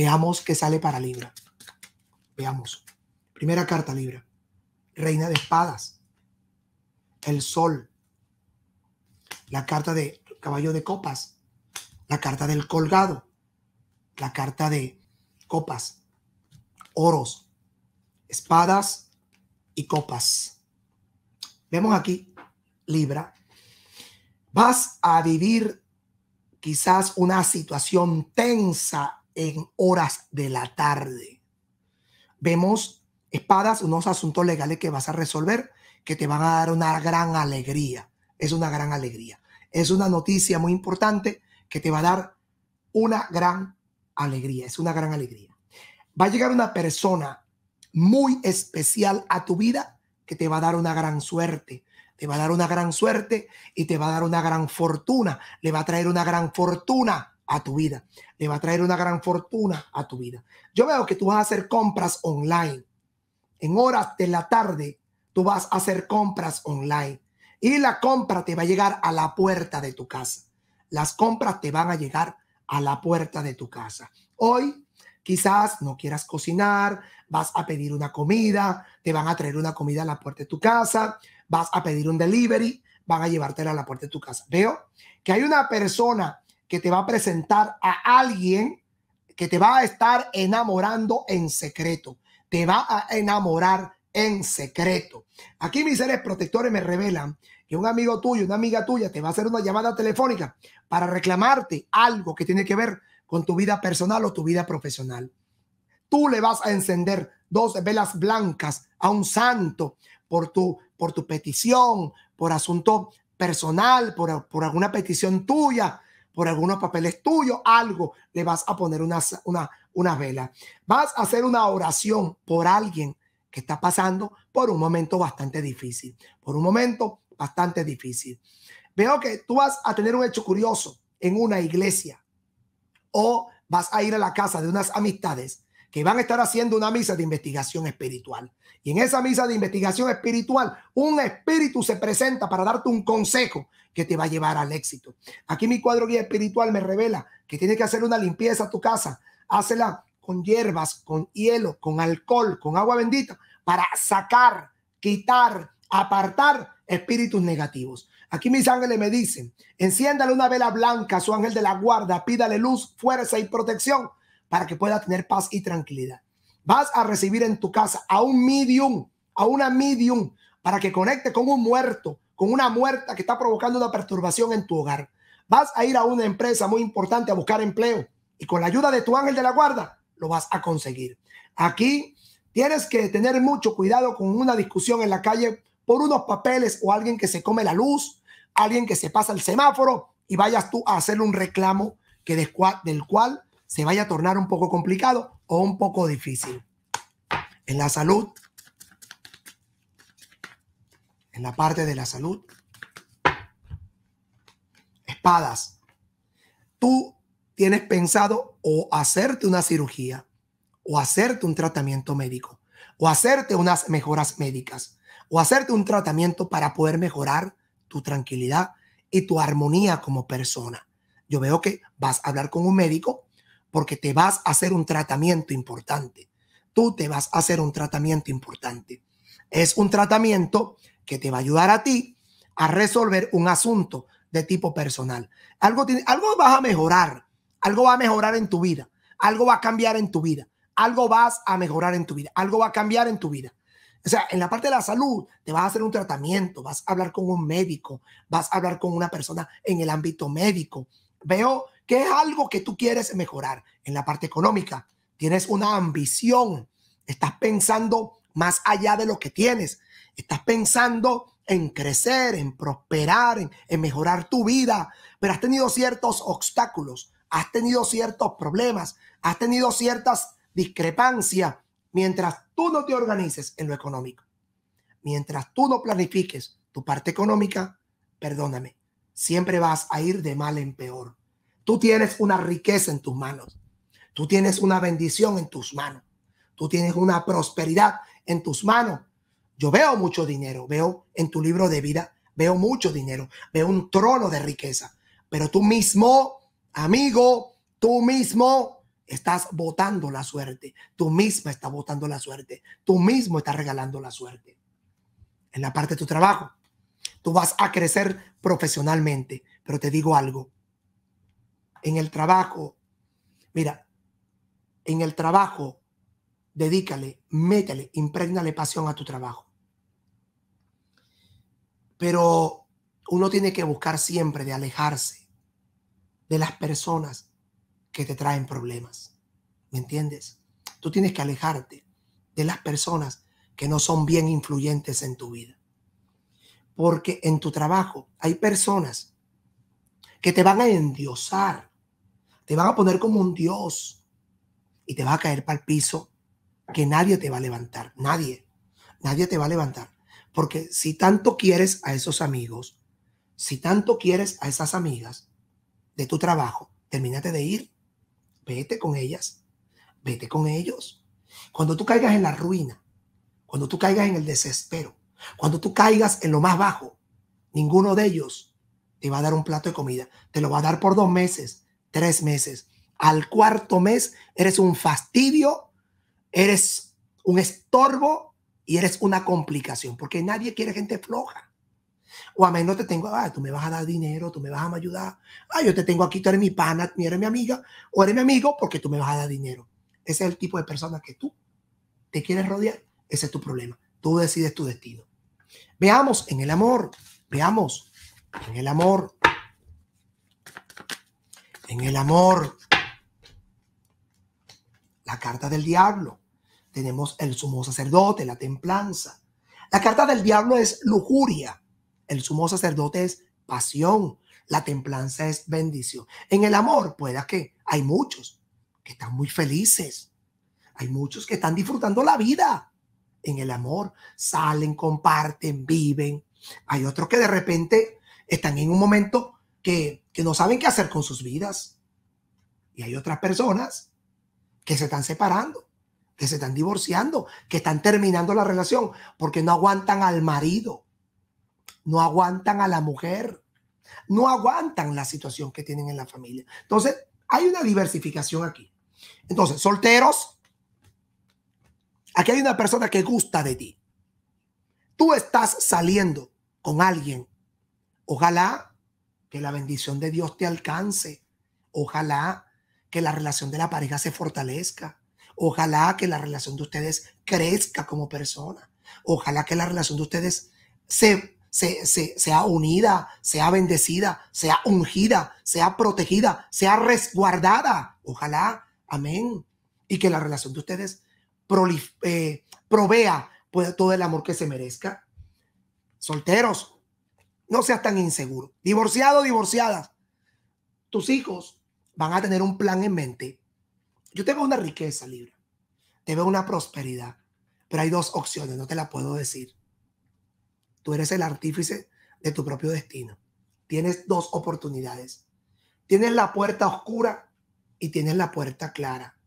Veamos qué sale para Libra. Veamos. Primera carta Libra. Reina de espadas. El sol. La carta de caballo de copas. La carta del colgado. La carta de copas. Oros. Espadas y copas. Vemos aquí, Libra. Vas a vivir quizás una situación tensa en horas de la tarde. Vemos espadas, unos asuntos legales que vas a resolver, que te van a dar una gran alegría. Es una gran alegría. Es una noticia muy importante que te va a dar una gran alegría. Es una gran alegría. Va a llegar una persona muy especial a tu vida que te va a dar una gran suerte. Te va a dar una gran suerte y te va a dar una gran fortuna. Le va a traer una gran fortuna a tu vida. Le va a traer una gran fortuna a tu vida. Yo veo que tú vas a hacer compras online. En horas de la tarde, tú vas a hacer compras online. Y la compra te va a llegar a la puerta de tu casa. Las compras te van a llegar a la puerta de tu casa. Hoy quizás no quieras cocinar, vas a pedir una comida, te van a traer una comida a la puerta de tu casa, vas a pedir un delivery, van a llevártela a la puerta de tu casa. Veo que hay una persona que te va a presentar a alguien que te va a estar enamorando en secreto. Te va a enamorar en secreto. Aquí mis seres protectores me revelan que un amigo tuyo, una amiga tuya, te va a hacer una llamada telefónica para reclamarte algo que tiene que ver con tu vida personal o tu vida profesional. Tú le vas a encender dos velas blancas a un santo por tu, por tu petición, por asunto personal, por, por alguna petición tuya, por algunos papeles tuyos, algo, le vas a poner una, una, vela. Vas a hacer una oración por alguien que está pasando por un momento bastante difícil, por un momento bastante difícil. Veo que tú vas a tener un hecho curioso en una iglesia o vas a ir a la casa de unas amistades que van a estar haciendo una misa de investigación espiritual. Y en esa misa de investigación espiritual, un espíritu se presenta para darte un consejo que te va a llevar al éxito. Aquí mi cuadro guía espiritual me revela que tienes que hacer una limpieza a tu casa. Hácela con hierbas, con hielo, con alcohol, con agua bendita, para sacar, quitar, apartar espíritus negativos. Aquí mis ángeles me dicen, enciéndale una vela blanca a su ángel de la guarda, pídale luz, fuerza y protección para que pueda tener paz y tranquilidad. Vas a recibir en tu casa a un medium, a una medium, para que conecte con un muerto, con una muerta que está provocando una perturbación en tu hogar. Vas a ir a una empresa muy importante a buscar empleo y con la ayuda de tu ángel de la guarda lo vas a conseguir. Aquí tienes que tener mucho cuidado con una discusión en la calle por unos papeles o alguien que se come la luz, alguien que se pasa el semáforo y vayas tú a hacer un reclamo que del cual se vaya a tornar un poco complicado o un poco difícil. En la salud, en la parte de la salud, espadas. Tú tienes pensado o hacerte una cirugía o hacerte un tratamiento médico o hacerte unas mejoras médicas o hacerte un tratamiento para poder mejorar tu tranquilidad y tu armonía como persona. Yo veo que vas a hablar con un médico porque te vas a hacer un tratamiento importante. Tú te vas a hacer un tratamiento importante. Es un tratamiento que te va a ayudar a ti a resolver un asunto de tipo personal. Algo, algo vas a mejorar, algo va a mejorar en tu vida, algo va a cambiar en tu vida, algo vas a mejorar en tu vida, algo va a cambiar en tu vida. O sea, en la parte de la salud te vas a hacer un tratamiento, vas a hablar con un médico, vas a hablar con una persona en el ámbito médico. Veo ¿Qué es algo que tú quieres mejorar en la parte económica? Tienes una ambición, estás pensando más allá de lo que tienes, estás pensando en crecer, en prosperar, en, mejorar tu vida, pero has tenido ciertos obstáculos, has tenido ciertos problemas, has tenido ciertas discrepancias mientras tú no te organices en lo económico. Mientras tú no planifiques tu parte económica, perdóname, siempre vas a ir de mal en peor. Tú tienes una riqueza en tus manos. Tú tienes una bendición en tus manos. Tú tienes una prosperidad en tus manos. Yo veo mucho dinero, veo en tu libro de vida, veo mucho dinero, veo un trono de riqueza. Pero tú mismo, amigo, tú mismo estás votando la suerte. Tú mismo estás votando la suerte. Tú mismo estás regalando la suerte. En la parte de tu trabajo, tú vas a crecer profesionalmente. Pero te digo algo, en el trabajo. Mira, en el trabajo, dedícale, métele, impregnale pasión a tu trabajo. Pero uno tiene que buscar siempre de alejarse de las personas que te traen problemas. ¿Me entiendes? Tú tienes que alejarte de las personas que no son bien influyentes en tu vida. Porque en tu trabajo hay personas que te van a endiosar te van a poner como un Dios y te va a caer para el piso que nadie te va a levantar, nadie, nadie te va a levantar. Porque si tanto quieres a esos amigos, si tanto quieres a esas amigas de tu trabajo, termínate de ir, vete con ellas, vete con ellos. Cuando tú caigas en la ruina, cuando tú caigas en el desespero, cuando tú caigas en lo más bajo, ninguno de ellos te va a dar un plato de comida, te lo va a dar por dos meses, tres meses. Al cuarto mes eres un fastidio, eres un estorbo y eres una complicación, porque nadie quiere gente floja. O a menos te tengo, ah, tú me vas a dar dinero, tú me vas a ayudar, ah, yo te tengo aquí, tú eres mi pana, tú eres mi amiga, o eres mi amigo porque tú me vas a dar dinero. Ese es el tipo de persona que tú te quieres rodear, ese es tu problema. Tú decides tu destino. Veamos en el amor, veamos en el amor en el amor. La carta del diablo. Tenemos el sumo sacerdote, la templanza. La carta del diablo es lujuria. El sumo sacerdote es pasión. La templanza es bendición. En el amor, pueda que hay muchos que están muy felices. Hay muchos que están disfrutando la vida. En el amor salen, comparten, viven. Hay otros que de repente están en un momento que, no saben qué hacer con sus vidas. Y hay otras personas que se están separando, que se están divorciando, que están terminando la relación porque no aguantan al marido, no aguantan a la mujer, no aguantan la situación que tienen en la familia. Entonces, hay una diversificación aquí. Entonces, solteros, aquí hay una persona que gusta de ti. Tú estás saliendo con alguien. Ojalá que la bendición de Dios te alcance. Ojalá que la relación de la pareja se fortalezca. Ojalá que la relación de ustedes crezca como persona. Ojalá que la relación de ustedes se, sea unida, sea bendecida, sea ungida, sea protegida, sea resguardada. Ojalá. Amén. Y que la relación de ustedes eh, provea pues, todo el amor que se merezca. Solteros, no seas tan inseguro. Divorciado, divorciadas. Tus hijos van a tener un plan en mente. Yo te veo una riqueza, libre. Te veo una prosperidad. Pero hay dos opciones, no te la puedo decir. Tú eres el artífice de tu propio destino. Tienes dos oportunidades. Tienes la puerta oscura y tienes la puerta clara.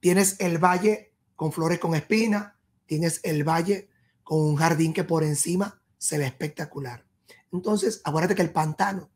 Tienes el valle con flores con espina, tienes el valle con un jardín que por encima se ve espectacular. Entonces, acuérdate que el pantano,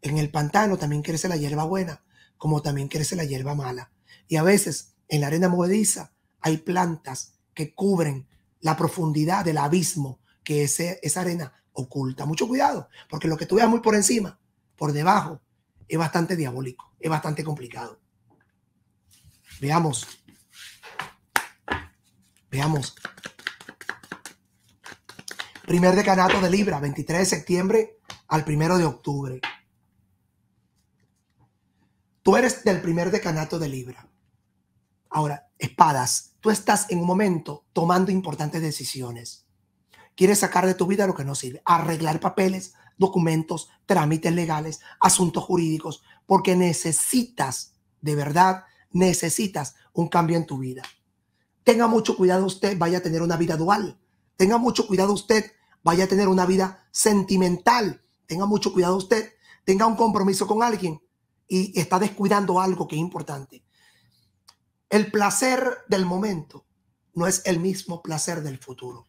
en el pantano también crece la hierba buena, como también crece la hierba mala. Y a veces en la arena movediza hay plantas que cubren la profundidad del abismo que esa arena oculta. Mucho cuidado, porque lo que tú veas muy por encima, por debajo, es bastante diabólico, es bastante complicado. Veamos. Veamos Primer decanato de Libra, 23 de septiembre al 1 de octubre. Tú eres del primer decanato de Libra. Ahora, espadas, tú estás en un momento tomando importantes decisiones. Quieres sacar de tu vida lo que no sirve, arreglar papeles, documentos, trámites legales, asuntos jurídicos, porque necesitas, de verdad, necesitas un cambio en tu vida. Tenga mucho cuidado usted, vaya a tener una vida dual. Tenga mucho cuidado usted vaya a tener una vida sentimental. Tenga mucho cuidado usted, tenga un compromiso con alguien y está descuidando algo que es importante. El placer del momento no es el mismo placer del futuro.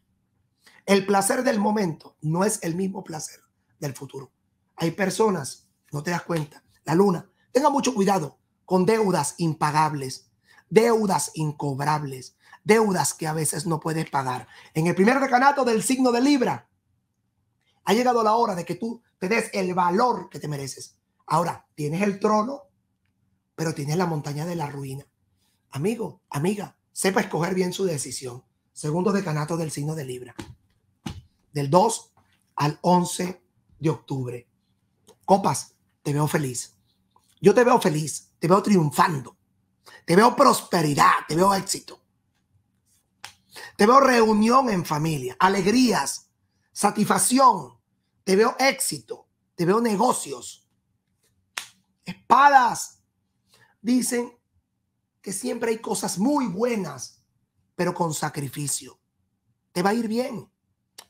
El placer del momento no es el mismo placer del futuro. Hay personas, no te das cuenta, la luna, tenga mucho cuidado con deudas impagables, deudas incobrables, deudas que a veces no puedes pagar. En el primer decanato del signo de Libra, ha llegado la hora de que tú te des el valor que te mereces. Ahora, tienes el trono, pero tienes la montaña de la ruina. Amigo, amiga, sepa escoger bien su decisión. Segundo decanato del signo de Libra. Del 2 al 11 de octubre. Copas, te veo feliz. Yo te veo feliz, te veo triunfando, te veo prosperidad, te veo éxito. Te veo reunión en familia, alegrías, satisfacción. Te veo éxito. Te veo negocios. Espadas. Dicen que siempre hay cosas muy buenas, pero con sacrificio. Te va a ir bien.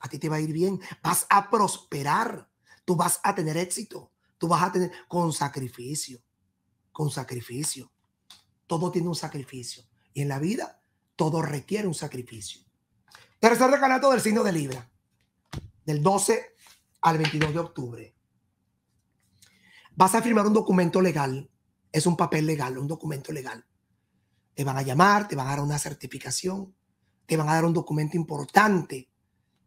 A ti te va a ir bien. Vas a prosperar. Tú vas a tener éxito. Tú vas a tener con sacrificio. Con sacrificio. Todo tiene un sacrificio. Y en la vida todo requiere un sacrificio. Tercer decanato del signo de Libra, del 12 al 22 de octubre. Vas a firmar un documento legal, es un papel legal, un documento legal. Te van a llamar, te van a dar una certificación, te van a dar un documento importante,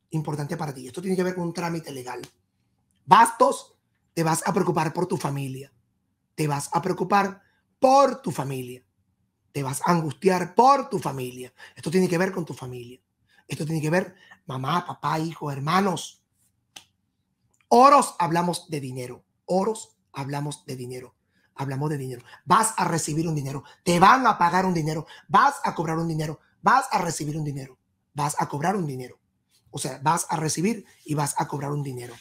importante para ti. Esto tiene que ver con un trámite legal. Bastos, te vas a preocupar por tu familia, te vas a preocupar por tu familia te vas a angustiar por tu familia. Esto tiene que ver con tu familia. Esto tiene que ver mamá, papá, hijo, hermanos. Oros hablamos de dinero. Oros hablamos de dinero. Hablamos de dinero. Vas a recibir un dinero. Te van a pagar un dinero. Vas a cobrar un dinero. Vas a recibir un dinero. Vas a cobrar un dinero. O sea, vas a recibir y vas a cobrar un dinero.